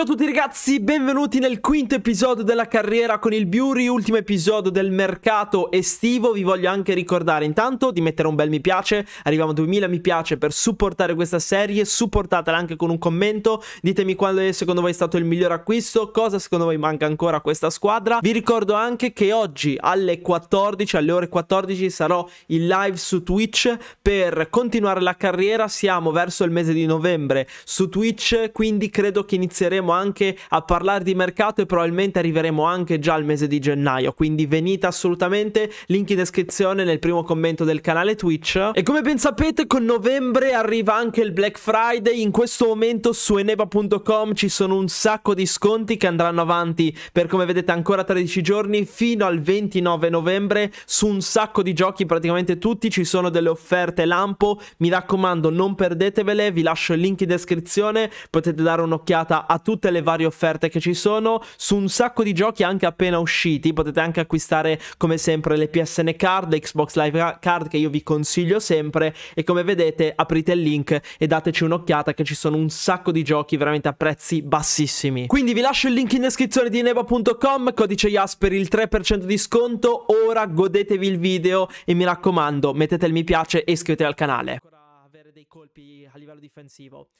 Ciao a tutti ragazzi, benvenuti nel quinto episodio della carriera con il Bury, ultimo episodio del mercato estivo. Vi voglio anche ricordare intanto di mettere un bel mi piace, arriviamo a 2000 mi piace per supportare questa serie, supportatela anche con un commento, ditemi qual è secondo voi stato il miglior acquisto, cosa secondo voi manca ancora a questa squadra. Vi ricordo anche che oggi alle 14, alle ore 14 sarò in live su Twitch per continuare la carriera, siamo verso il mese di novembre su Twitch, quindi credo che inizieremo arriveremo anche a parlare di mercato e probabilmente arriveremo anche già al mese di gennaio, quindi venite assolutamente, link in descrizione nel primo commento del canale Twitch. E come ben sapete con novembre arriva anche il Black Friday, in questo momento su eneba.com ci sono un sacco di sconti che andranno avanti per come vedete ancora 13 giorni fino al 29 novembre su un sacco di giochi, praticamente tutti ci sono delle offerte lampo, mi raccomando non perdetevele, vi lascio il link in descrizione, potete dare un'occhiata a tutti tutte le varie offerte che ci sono su un sacco di giochi anche appena usciti. Potete anche acquistare come sempre le PSN card, Xbox Live card che io vi consiglio sempre e come vedete aprite il link e dateci un'occhiata che ci sono un sacco di giochi veramente a prezzi bassissimi. Quindi vi lascio il link in descrizione di neva.com, codice YAS per il 3% di sconto. Ora godetevi il video e mi raccomando mettete il mi piace e iscrivetevi al canale. Ancora avere dei colpi a livello difensivo.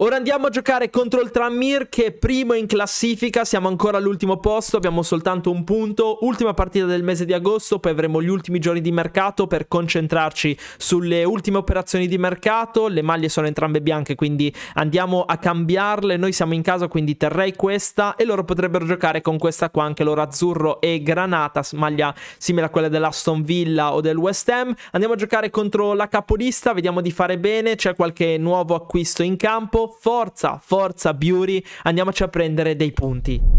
Ora andiamo a giocare contro il Tramir che è primo in classifica, siamo ancora all'ultimo posto, abbiamo soltanto un punto, ultima partita del mese di agosto, poi avremo gli ultimi giorni di mercato per concentrarci sulle ultime operazioni di mercato, le maglie sono entrambe bianche quindi andiamo a cambiarle, noi siamo in casa quindi terrei questa e loro potrebbero giocare con questa qua anche loro azzurro e granata, maglia simile a quella dell'Aston Villa o del West Ham, andiamo a giocare contro la capolista, vediamo di fare bene, c'è qualche nuovo acquisto in campo forza, forza Beauty, andiamoci a prendere dei punti.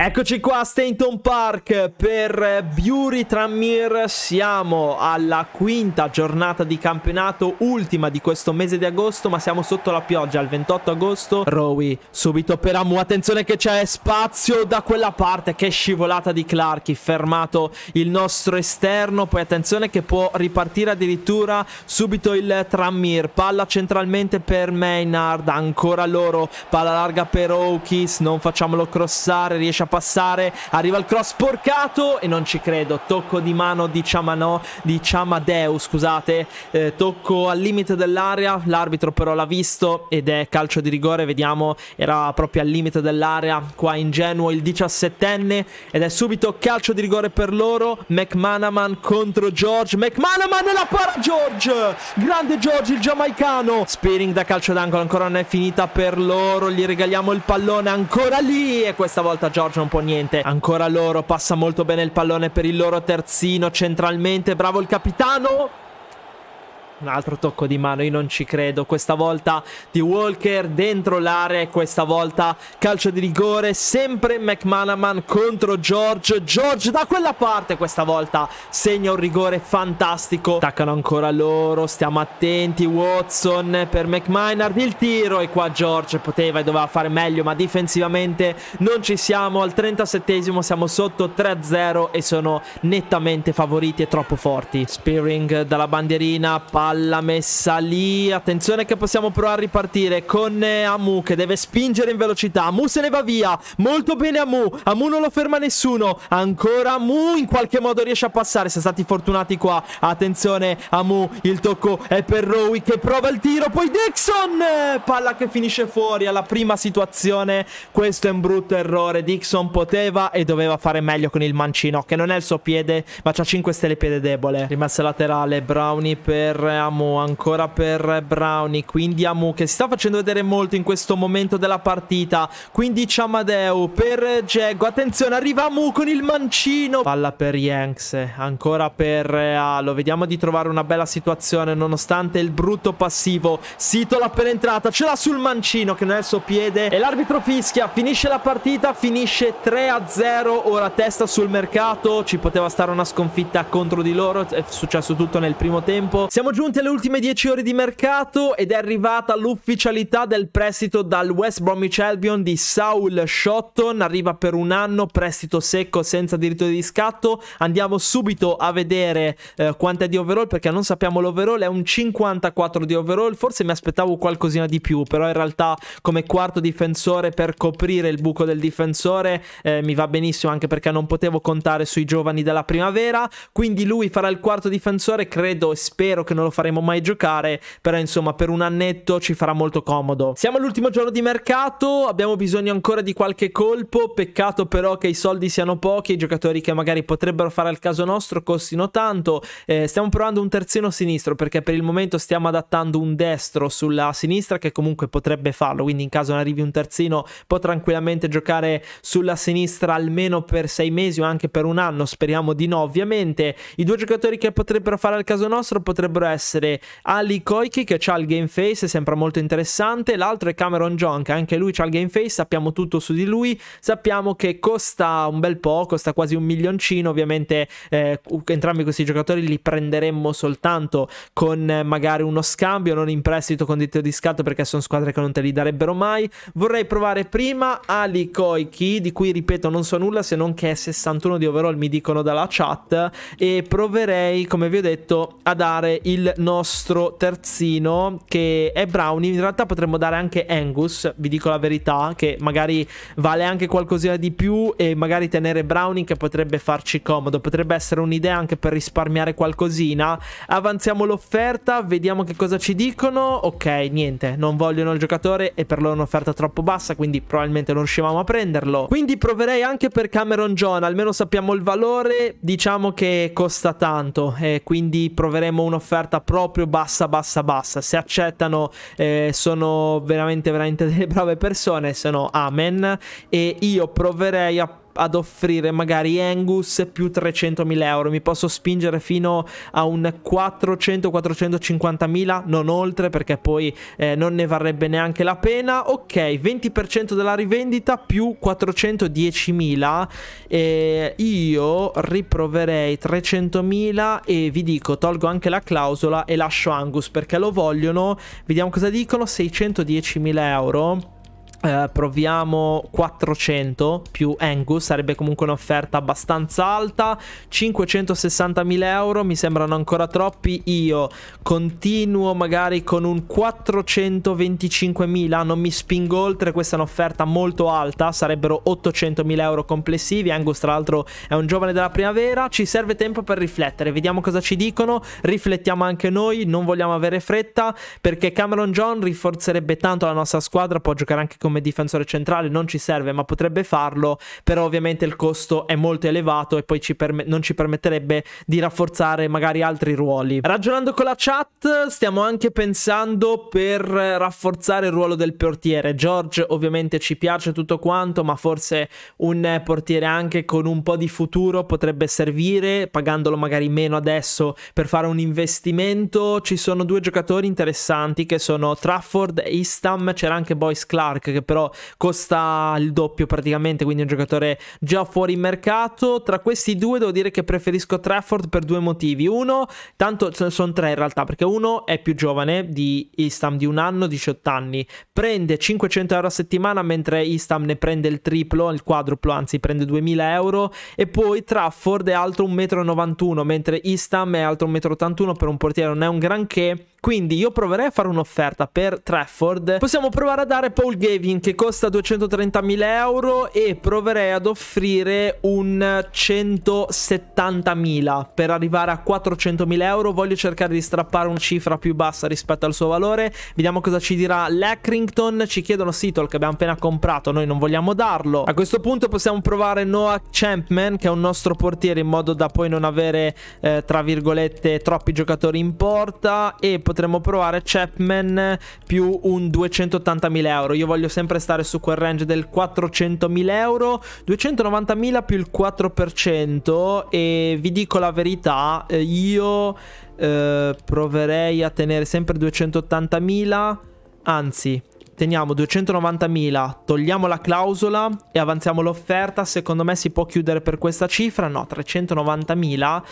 Eccoci qua a Stanton Park per eh, Bury Tramir. siamo alla quinta giornata di campionato, ultima di questo mese di agosto, ma siamo sotto la pioggia, il 28 agosto, Rowie subito per Amu, attenzione che c'è spazio da quella parte, che scivolata di Clarky, fermato il nostro esterno, poi attenzione che può ripartire addirittura subito il Tramir. palla centralmente per Maynard, ancora loro, palla larga per Hawkins. non facciamolo crossare, riesce a passare, arriva il cross sporcato e non ci credo, tocco di mano di Ciamanò, di Ciamadeu, scusate, eh, tocco al limite dell'area, l'arbitro però l'ha visto ed è calcio di rigore, vediamo, era proprio al limite dell'area, qua ingenuo il 17enne ed è subito calcio di rigore per loro, McManaman contro George, McManaman e la para George, grande George il giamaicano, Spearing da calcio d'angolo ancora non è finita per loro, gli regaliamo il pallone ancora lì e questa volta George piace un po' niente. Ancora loro, passa molto bene il pallone per il loro terzino centralmente. Bravo il capitano un altro tocco di mano, io non ci credo. Questa volta di Walker dentro l'area e questa volta calcio di rigore. Sempre McManaman contro George. George da quella parte questa volta segna un rigore fantastico. Attaccano ancora loro, stiamo attenti. Watson per McMinard, il tiro e qua George poteva e doveva fare meglio ma difensivamente non ci siamo. Al 37esimo siamo sotto 3-0 e sono nettamente favoriti e troppo forti. Spearing dalla bandierina, palla palla messa lì. Attenzione che possiamo provare a ripartire con eh, Amu che deve spingere in velocità. Amu se ne va via. Molto bene Amu. Amu non lo ferma nessuno. Ancora Amu in qualche modo riesce a passare. Siamo stati fortunati qua. Attenzione Amu. Il tocco è per Rowi che prova il tiro. Poi Dixon. Palla che finisce fuori alla prima situazione. Questo è un brutto errore. Dixon poteva e doveva fare meglio con il mancino che non è il suo piede ma ha 5 stelle piede debole. Rimessa laterale Brownie per Amu ancora per Brownie, quindi Amu che si sta facendo vedere molto in questo momento della partita, quindi Ciamadeu per Jago, attenzione arriva Amu con il mancino, palla per Yanks, ancora per eh, Alo, vediamo di trovare una bella situazione nonostante il brutto passivo, Sitola per entrata, ce l'ha sul mancino che non è il suo piede e l'arbitro fischia, finisce la partita, finisce 3 0, ora testa sul mercato, ci poteva stare una sconfitta contro di loro, è successo tutto nel primo tempo, siamo giunti giunti alle ultime 10 ore di mercato ed è arrivata l'ufficialità del prestito dal West Bromwich Albion di Saul Shotton, arriva per un anno, prestito secco senza diritto di riscatto, andiamo subito a vedere eh, quanto è di overall perché non sappiamo l'overall, è un 54 di overall, forse mi aspettavo qualcosina di più, però in realtà come quarto difensore per coprire il buco del difensore eh, mi va benissimo anche perché non potevo contare sui giovani della primavera, quindi lui farà il quarto difensore, credo e spero che non lo faccia faremo mai giocare, però insomma per un annetto ci farà molto comodo. Siamo all'ultimo giorno di mercato, abbiamo bisogno ancora di qualche colpo, peccato però che i soldi siano pochi, i giocatori che magari potrebbero fare al caso nostro costino tanto. Eh, stiamo provando un terzino sinistro perché per il momento stiamo adattando un destro sulla sinistra che comunque potrebbe farlo, quindi in caso non arrivi un terzino può tranquillamente giocare sulla sinistra almeno per sei mesi o anche per un anno, speriamo di no ovviamente. I due giocatori che potrebbero fare al caso nostro potrebbero essere essere Ali Koiki che ha il game face, sembra molto interessante, l'altro è Cameron John che anche lui ha il game face, sappiamo tutto su di lui, sappiamo che costa un bel po', costa quasi un milioncino, ovviamente eh, entrambi questi giocatori li prenderemmo soltanto con eh, magari uno scambio, non in prestito con diritto di scatto perché sono squadre che non te li darebbero mai. Vorrei provare prima Ali Koiki, di cui ripeto non so nulla se non che è 61 di overall mi dicono dalla chat e proverei come vi ho detto a dare il nostro terzino che è Brownie. In realtà potremmo dare anche Angus, vi dico la verità, che magari vale anche qualcosina di più e magari tenere Brownie che potrebbe farci comodo. Potrebbe essere un'idea anche per risparmiare qualcosina. Avanziamo l'offerta, vediamo che cosa ci dicono. Ok, niente, non vogliono il giocatore e per loro un'offerta troppo bassa, quindi probabilmente non riuscivamo a prenderlo. Quindi proverei anche per Cameron John, almeno sappiamo il valore, diciamo che costa tanto e quindi proveremo un'offerta proprio bassa, bassa, bassa. Se accettano, eh, sono veramente, veramente delle brave persone, se no, amen. E io proverei a ad offrire magari Angus più 300.000 euro, mi posso spingere fino a un 400-450.000, non oltre perché poi eh, non ne varrebbe neanche la pena, ok 20% della rivendita più 410.000 eh, io riproverei 300.000 e vi dico tolgo anche la clausola e lascio Angus perché lo vogliono, vediamo cosa dicono, 610.000 euro eh, proviamo 400 più Angus, sarebbe comunque un'offerta abbastanza alta. 560.000 euro mi sembrano ancora troppi. Io continuo magari con un 425.000, non mi spingo oltre. Questa è un'offerta molto alta, sarebbero 800.000 euro complessivi. Angus, tra l'altro, è un giovane della primavera. Ci serve tempo per riflettere, vediamo cosa ci dicono. Riflettiamo anche noi, non vogliamo avere fretta perché Cameron John rinforzerebbe tanto la nostra squadra. Può giocare anche con come difensore centrale non ci serve, ma potrebbe farlo, però ovviamente il costo è molto elevato e poi ci perm- non ci permetterebbe di rafforzare magari altri ruoli. Ragionando con la chat, stiamo anche pensando per rafforzare il ruolo del portiere. George ovviamente ci piace tutto quanto, ma forse un portiere anche con un po' di futuro potrebbe servire, pagandolo magari meno adesso per fare un investimento. Ci sono due giocatori interessanti che sono Trafford e Istam, c'era anche Boyce Clark che che però costa il doppio praticamente, quindi è un giocatore già fuori mercato. Tra questi due devo dire che preferisco Trafford per due motivi. Uno, tanto sono tre in realtà, perché uno è più giovane di Istam di un anno, 18 anni, prende 500 euro a settimana mentre Istam ne prende il triplo, il quadruplo, anzi prende 2000 euro e poi Trafford è altro 1,91 m mentre Istam è altro 1,81 m per un portiere, non è un granché. Quindi io proverei a fare un'offerta per Trafford. Possiamo provare a dare Paul Gavin plugin che costa 230.000 euro e proverei ad offrire un 170.000 per arrivare a 400.000 euro. Voglio cercare di strappare una cifra più bassa rispetto al suo valore. Vediamo cosa ci dirà l'Hackrington. Ci chiedono Seattle che abbiamo appena comprato, noi non vogliamo darlo. A questo punto possiamo provare Noah Champman che è un nostro portiere in modo da poi non avere eh, tra virgolette troppi giocatori in porta e potremmo provare Chapman più un 280.000 euro. Io voglio sempre stare su quel range del 400.000 euro, 290.000 più il 4% e vi dico la verità, eh, io eh, proverei a tenere sempre 280.000, anzi teniamo 290.000, togliamo la clausola e avanziamo l'offerta, secondo me si può chiudere per questa cifra, no, 390.000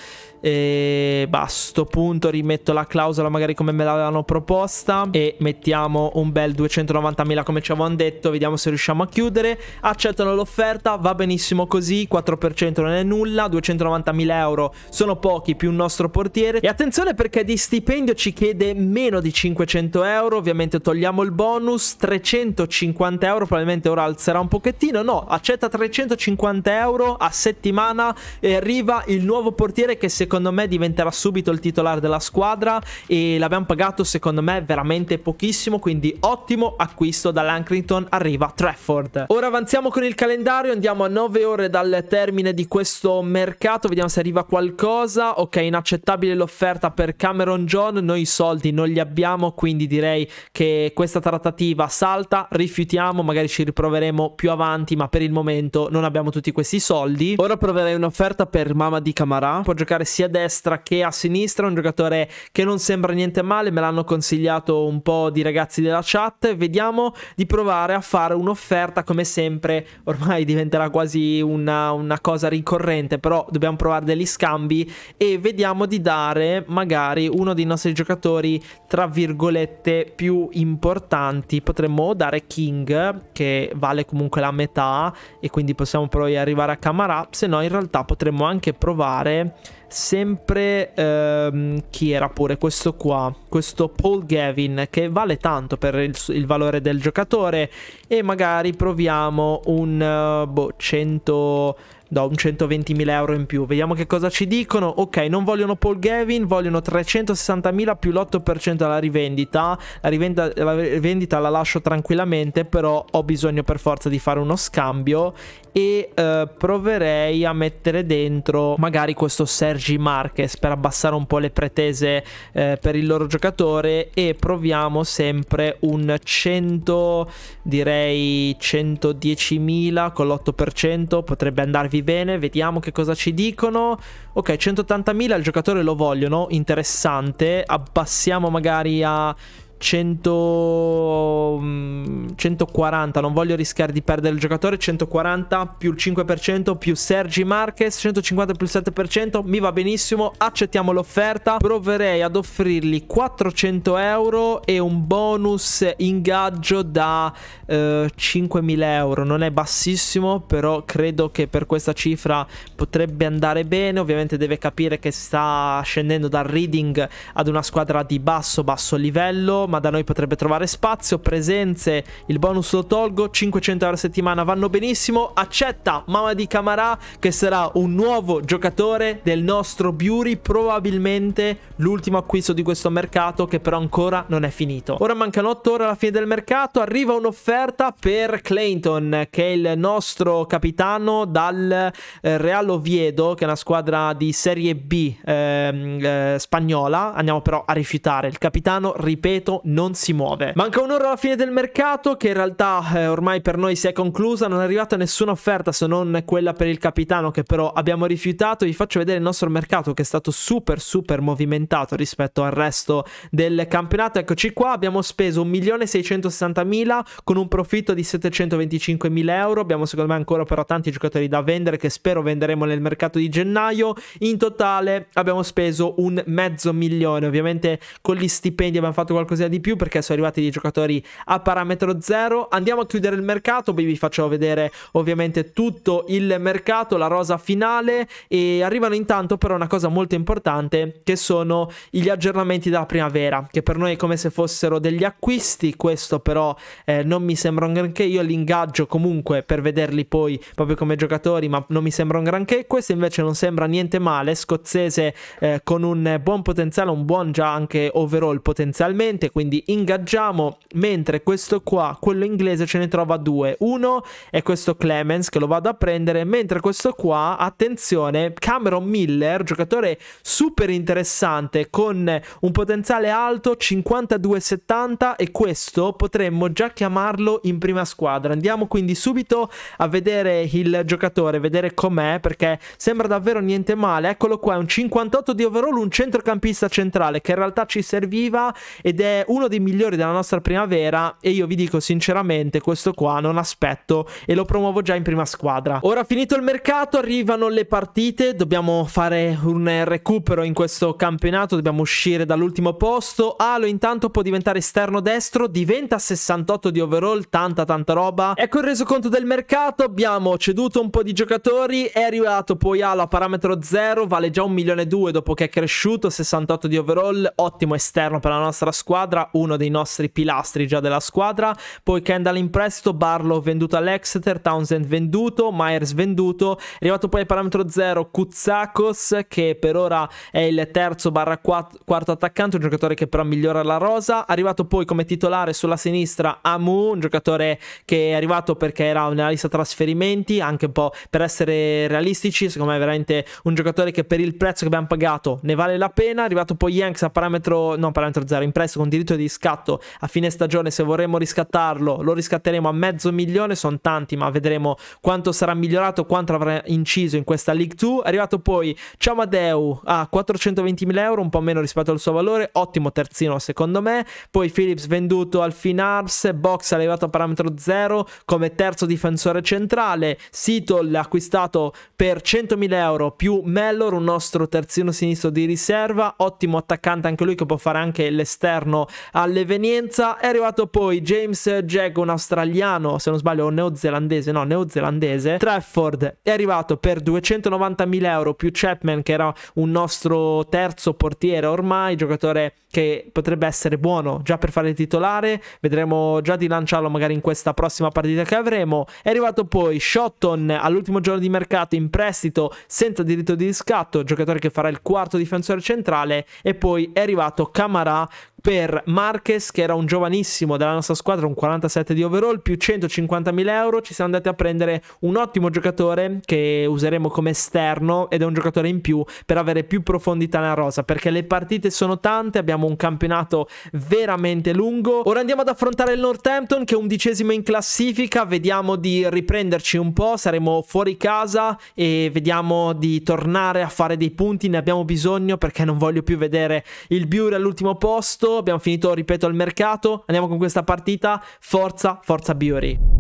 e basta, punto, rimetto la clausola magari come me l'avevano proposta e mettiamo un bel 290.000 come ci avevano detto, vediamo se riusciamo a chiudere. Accettano l'offerta, va benissimo così, 4% non è nulla, 290.000 euro sono pochi più un nostro portiere. E attenzione perché di stipendio ci chiede meno di 500 euro, ovviamente togliamo il bonus, 350 euro, probabilmente ora alzerà un pochettino, no, accetta 350 euro a settimana e arriva il nuovo portiere che secondo secondo me diventerà subito il titolare della squadra e l'abbiamo pagato secondo me veramente pochissimo, quindi ottimo acquisto dall'Ancrington arriva Trafford. Ora avanziamo con il calendario, andiamo a 9 ore dal termine di questo mercato, vediamo se arriva qualcosa. Ok, inaccettabile l'offerta per Cameron John, noi i soldi non li abbiamo, quindi direi che questa trattativa salta, rifiutiamo, magari ci riproveremo più avanti, ma per il momento non abbiamo tutti questi soldi. Ora proverei un'offerta per Mama di Camara, può giocare sì sia a destra che a sinistra, un giocatore che non sembra niente male, me l'hanno consigliato un po' di ragazzi della chat, vediamo di provare a fare un'offerta come sempre, ormai diventerà quasi una, una cosa ricorrente, però dobbiamo provare degli scambi e vediamo di dare magari uno dei nostri giocatori tra virgolette più importanti, potremmo dare King che vale comunque la metà e quindi possiamo poi arrivare a Camara, se no in realtà potremmo anche provare sempre ehm, chi era pure questo qua, questo Paul Gavin che vale tanto per il, il valore del giocatore e magari proviamo un eh, boh, 100 Do un 120.000 euro in più. Vediamo che cosa ci dicono. Ok, non vogliono Paul Gavin, vogliono 360.000 più l'8% alla rivendita. La, rivenda, la rivendita la lascio tranquillamente, però ho bisogno per forza di fare uno scambio e eh, proverei a mettere dentro magari questo Sergi Marquez per abbassare un po' le pretese eh, per il loro giocatore e proviamo sempre un 100 direi 110.000 con l'8% potrebbe andarvi informarvi bene, vediamo che cosa ci dicono. Ok, 180.000 il giocatore lo vogliono, interessante. Abbassiamo magari a 100, 140, mm, non voglio rischiare di perdere il giocatore, 140 più il 5% più Sergi Marquez, 150 più il 7%, mi va benissimo, accettiamo l'offerta, proverei ad offrirgli 400 euro e un bonus ingaggio da eh, 5.000 euro, non è bassissimo, però credo che per questa cifra potrebbe andare bene, ovviamente deve capire che sta scendendo dal reading ad una squadra di basso, basso livello, ma da noi potrebbe trovare spazio, presenze, il bonus lo tolgo, 500 euro a settimana vanno benissimo, accetta Mama di Camarà che sarà un nuovo giocatore del nostro Bury, probabilmente l'ultimo acquisto di questo mercato che però ancora non è finito. Ora mancano 8 ore alla fine del mercato, arriva un'offerta per Clayton che è il nostro capitano dal eh, Real Oviedo che è una squadra di Serie B eh, eh, spagnola, andiamo però a rifiutare. Il capitano, ripeto, non si muove. Manca un'ora alla fine del mercato che in realtà eh, ormai per noi si è conclusa, non è arrivata nessuna offerta se non quella per il capitano che però abbiamo rifiutato. Vi faccio vedere il nostro mercato che è stato super super movimentato rispetto al resto del campionato. Eccoci qua, abbiamo speso 1.660.000 con un profitto di 725.000 euro. Abbiamo secondo me ancora però tanti giocatori da vendere che spero venderemo nel mercato di gennaio. In totale abbiamo speso un mezzo milione, ovviamente con gli stipendi abbiamo fatto qualcosa già di più perché sono arrivati dei giocatori a parametro zero. Andiamo a chiudere il mercato, poi vi faccio vedere ovviamente tutto il mercato, la rosa finale e arrivano intanto però una cosa molto importante che sono gli aggiornamenti della primavera, che per noi è come se fossero degli acquisti, questo però eh, non mi sembra un granché, io li ingaggio comunque per vederli poi proprio come giocatori, ma non mi sembra un granché, questo invece non sembra niente male, scozzese eh, con un buon potenziale, un buon già anche overall potenzialmente, quindi ingaggiamo, mentre questo qua, quello inglese, ce ne trova due. Uno è questo Clemens che lo vado a prendere, mentre questo qua, attenzione, Cameron Miller, giocatore super interessante con un potenziale alto 52-70 e questo potremmo già chiamarlo in prima squadra. Andiamo quindi subito a vedere il giocatore, vedere com'è perché sembra davvero niente male. Eccolo qua, è un 58 di overall, un centrocampista centrale che in realtà ci serviva ed è uno dei migliori della nostra primavera e io vi dico sinceramente questo qua non aspetto e lo promuovo già in prima squadra. Ora finito il mercato arrivano le partite, dobbiamo fare un recupero in questo campionato, dobbiamo uscire dall'ultimo posto. Alo intanto può diventare esterno destro, diventa 68 di overall, tanta tanta roba. Ecco il resoconto del mercato, abbiamo ceduto un po' di giocatori, è arrivato poi Alo a parametro 0, vale già 1 milione e 2 dopo che è cresciuto, 68 di overall, ottimo esterno per la nostra squadra squadra, uno dei nostri pilastri già della squadra, poi Kendall in prestito, Barlow venduto all'Exeter, Townsend venduto, Myers venduto, è arrivato poi al parametro 0 Kuzakos che per ora è il terzo barra quarto attaccante, un giocatore che però migliora la rosa, arrivato poi come titolare sulla sinistra Amu, un giocatore che è arrivato perché era nella lista trasferimenti, anche un po' per essere realistici, secondo me è veramente un giocatore che per il prezzo che abbiamo pagato ne vale la pena, è arrivato poi Yanks a parametro, non parametro 0, in prestito con diritto diritto di riscatto a fine stagione, se vorremmo riscattarlo, lo riscatteremo a mezzo milione, sono tanti, ma vedremo quanto sarà migliorato, quanto avrà inciso in questa League 2. È arrivato poi Ciamadeu a 420.000 euro, un po' meno rispetto al suo valore, ottimo terzino secondo me, poi Philips venduto al Finars, Box arrivato a parametro 0 come terzo difensore centrale, Sitol acquistato per 100.000 euro più Mellor, un nostro terzino sinistro di riserva, ottimo attaccante anche lui che può fare anche l'esterno all'evenienza. È arrivato poi James Jack, un australiano, se non sbaglio, neozelandese, no, neozelandese. Trafford è arrivato per 290.000 euro più Chapman, che era un nostro terzo portiere ormai, giocatore che potrebbe essere buono già per fare il titolare. Vedremo già di lanciarlo magari in questa prossima partita che avremo. È arrivato poi Shotton all'ultimo giorno di mercato in prestito senza diritto di riscatto, giocatore che farà il quarto difensore centrale. E poi è arrivato Camara per Marquez che era un giovanissimo della nostra squadra, un 47 di overall più 150.000 euro, ci siamo andati a prendere un ottimo giocatore che useremo come esterno ed è un giocatore in più per avere più profondità nella rosa perché le partite sono tante, abbiamo un campionato veramente lungo. Ora andiamo ad affrontare il Northampton che è undicesimo in classifica, vediamo di riprenderci un po', saremo fuori casa e vediamo di tornare a fare dei punti, ne abbiamo bisogno perché non voglio più vedere il Bure all'ultimo posto abbiamo finito, ripeto, il mercato. Andiamo con questa partita. Forza, forza Biori.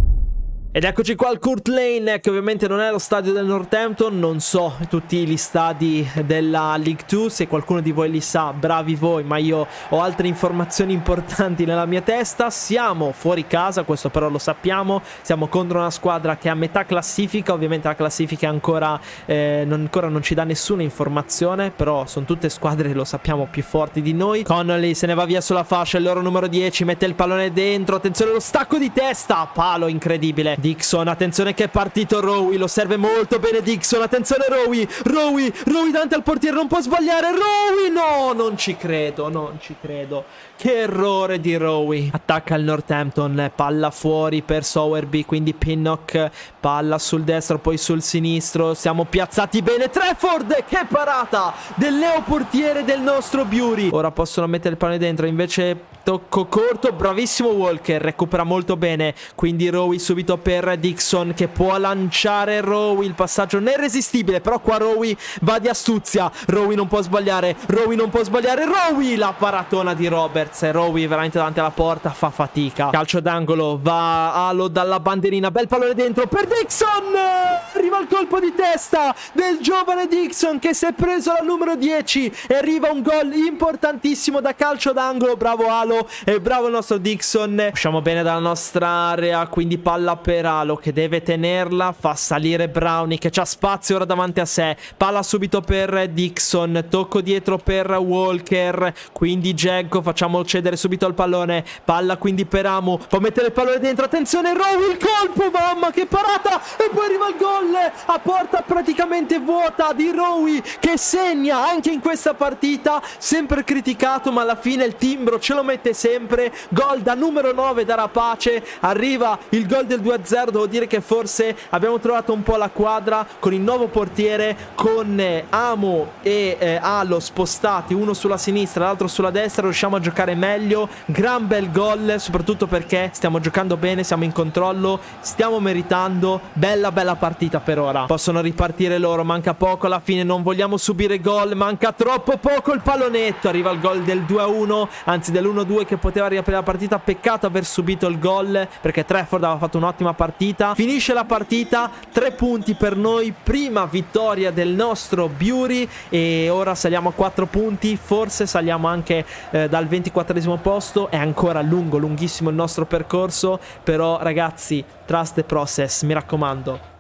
Ed eccoci qua al Court Lane, eh, che ovviamente non è lo stadio del Northampton, non so tutti gli stadi della League 2, se qualcuno di voi li sa, bravi voi, ma io ho altre informazioni importanti nella mia testa. Siamo fuori casa, questo però lo sappiamo, siamo contro una squadra che è a metà classifica, ovviamente la classifica ancora, eh, non, ancora non ci dà nessuna informazione, però sono tutte squadre, lo sappiamo, più forti di noi. Connolly se ne va via sulla fascia, il loro numero 10, mette il pallone dentro, attenzione lo stacco di testa, palo incredibile Dixon, attenzione che è partito Rowie, lo serve molto bene Dixon, attenzione Rowie, Rowie, Rowie davanti al portiere, non può sbagliare, Rowie, no, non ci credo, non ci credo, che errore di Rowey. Attacca il Northampton. Palla fuori per Sowerby. Quindi Pinnock. Palla sul destro, poi sul sinistro. Siamo piazzati bene. Trefford. Che parata del neoportiere del nostro Bury. Ora possono mettere il pallone dentro. Invece tocco corto. Bravissimo Walker. Recupera molto bene. Quindi Rowey subito per Dixon che può lanciare Rowey. Il passaggio non è irresistibile. Però qua Rowey va di astuzia. Rowey non può sbagliare. Rowey non può sbagliare. Rowey! la paratona di Robert terza e Rowie veramente davanti alla porta fa fatica. Calcio d'angolo, va Alo dalla banderina, bel pallone dentro per Dixon! arriva il colpo di testa del giovane Dixon che si è preso la numero 10 e arriva un gol importantissimo da calcio d'angolo, bravo Alo e bravo il nostro Dixon. Usciamo bene dalla nostra area, quindi palla per Alo che deve tenerla, fa salire Brownie che ha spazio ora davanti a sé, palla subito per Dixon, tocco dietro per Walker, quindi Jacko facciamo cedere subito al pallone, palla quindi per Amu, può mettere il pallone dentro, attenzione Rowe il colpo, mamma che parata e poi arriva il gol a porta praticamente vuota di Rowe che segna anche in questa partita, sempre criticato ma alla fine il timbro ce lo mette sempre, gol da numero 9 da Rapace, arriva il gol del 2-0, devo dire che forse abbiamo trovato un po' la quadra con il nuovo portiere, con eh, Amo e eh, Alo spostati, uno sulla sinistra, l'altro sulla destra, riusciamo a giocare meglio, gran bel gol, soprattutto perché stiamo giocando bene, siamo in controllo, stiamo meritando, bella bella partita per ora. Possono ripartire loro, manca poco alla fine, non vogliamo subire gol, manca troppo poco il pallonetto. Arriva il gol del 2-1, anzi dell'1-2 che poteva riaprire la partita. Peccato aver subito il gol perché Trafford aveva fatto un'ottima partita. Finisce la partita, tre punti per noi, prima vittoria del nostro Biuri e ora saliamo a 4 punti, forse saliamo anche eh, dal 24 posto, è ancora lungo, lunghissimo il nostro percorso, però ragazzi, trust the process, mi raccomando.